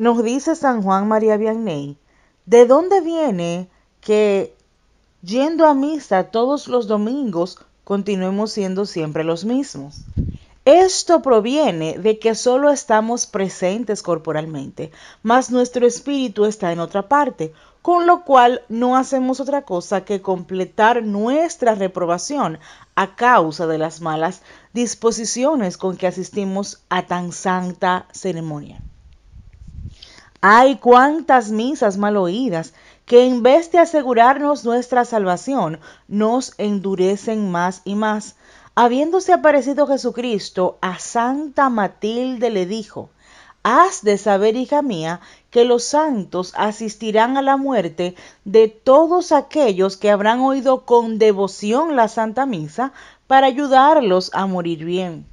nos dice San Juan María Vianney, ¿de dónde viene que yendo a misa todos los domingos continuemos siendo siempre los mismos? Esto proviene de que solo estamos presentes corporalmente, mas nuestro espíritu está en otra parte, con lo cual no hacemos otra cosa que completar nuestra reprobación a causa de las malas disposiciones con que asistimos a tan santa ceremonia. Hay cuantas misas mal oídas que en vez de asegurarnos nuestra salvación, nos endurecen más y más. Habiéndose aparecido Jesucristo, a Santa Matilde le dijo, Has de saber, hija mía, que los santos asistirán a la muerte de todos aquellos que habrán oído con devoción la Santa Misa para ayudarlos a morir bien,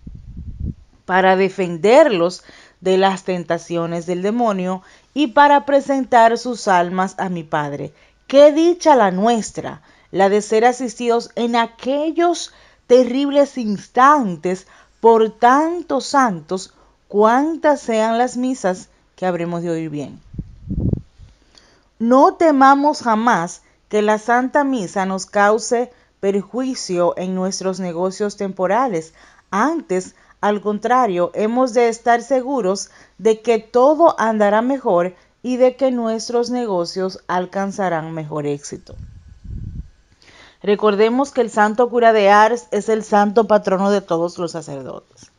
para defenderlos de las tentaciones del demonio y para presentar sus almas a mi Padre. Qué dicha la nuestra, la de ser asistidos en aquellos terribles instantes por tantos santos, cuantas sean las misas que habremos de oír bien. No temamos jamás que la Santa Misa nos cause perjuicio en nuestros negocios temporales. Antes, al contrario, hemos de estar seguros de que todo andará mejor y de que nuestros negocios alcanzarán mejor éxito. Recordemos que el santo cura de Ars es el santo patrono de todos los sacerdotes.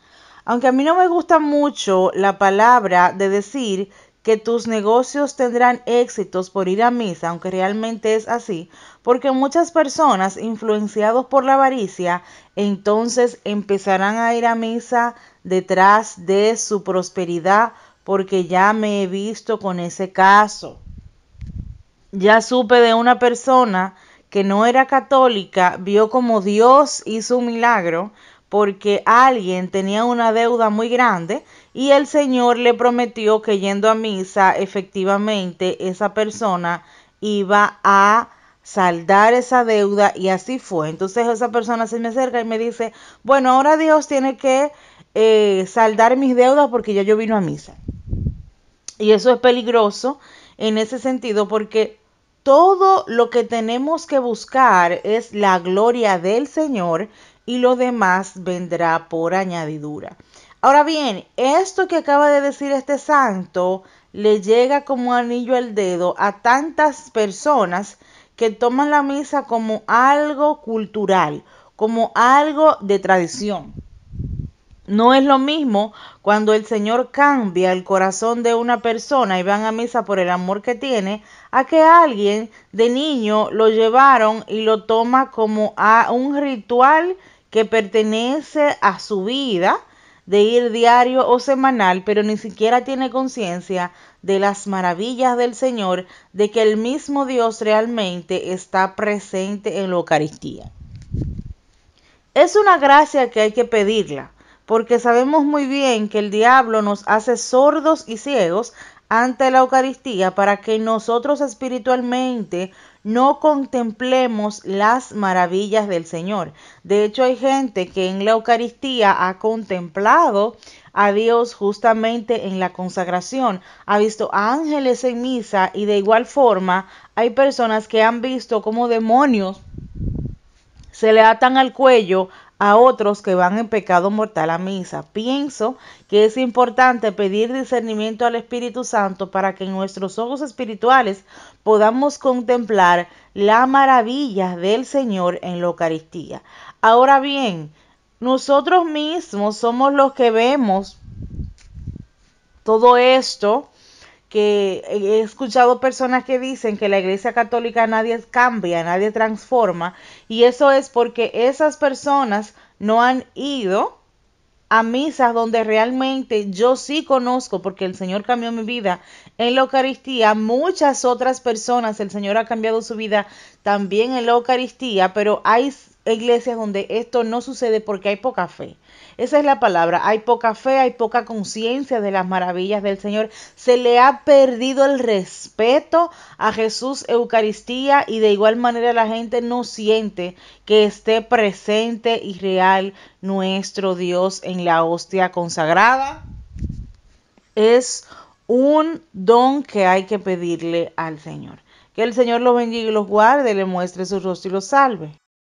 Aunque a mí no me gusta mucho la palabra de decir que tus negocios tendrán éxitos por ir a misa, aunque realmente es así, porque muchas personas influenciados por la avaricia entonces empezarán a ir a misa detrás de su prosperidad, porque ya me he visto con ese caso. Ya supe de una persona que no era católica, vio como Dios hizo un milagro, porque alguien tenía una deuda muy grande y el Señor le prometió que yendo a misa, efectivamente, esa persona iba a saldar esa deuda y así fue. Entonces esa persona se me acerca y me dice, bueno, ahora Dios tiene que eh, saldar mis deudas porque ya yo vino a misa. Y eso es peligroso en ese sentido porque todo lo que tenemos que buscar es la gloria del Señor y lo demás vendrá por añadidura. Ahora bien, esto que acaba de decir este santo le llega como anillo al dedo a tantas personas que toman la misa como algo cultural, como algo de tradición. No es lo mismo cuando el Señor cambia el corazón de una persona y van a misa por el amor que tiene, a que alguien de niño lo llevaron y lo toma como a un ritual que pertenece a su vida de ir diario o semanal, pero ni siquiera tiene conciencia de las maravillas del Señor, de que el mismo Dios realmente está presente en la Eucaristía. Es una gracia que hay que pedirla, porque sabemos muy bien que el diablo nos hace sordos y ciegos ante la Eucaristía para que nosotros espiritualmente no contemplemos las maravillas del Señor. De hecho, hay gente que en la Eucaristía ha contemplado a Dios justamente en la consagración, ha visto ángeles en misa y de igual forma hay personas que han visto como demonios se le atan al cuello a otros que van en pecado mortal a misa. Pienso que es importante pedir discernimiento al Espíritu Santo para que en nuestros ojos espirituales podamos contemplar la maravilla del Señor en la Eucaristía. Ahora bien, nosotros mismos somos los que vemos todo esto que he escuchado personas que dicen que la iglesia católica nadie cambia, nadie transforma, y eso es porque esas personas no han ido a misas donde realmente yo sí conozco, porque el Señor cambió mi vida en la Eucaristía, muchas otras personas, el Señor ha cambiado su vida también en la Eucaristía, pero hay iglesias donde esto no sucede porque hay poca fe. Esa es la palabra. Hay poca fe, hay poca conciencia de las maravillas del Señor. Se le ha perdido el respeto a Jesús Eucaristía y de igual manera la gente no siente que esté presente y real nuestro Dios en la hostia consagrada. Es un don que hay que pedirle al Señor. Que el Señor los bendiga y los guarde, le muestre su rostro y los salve.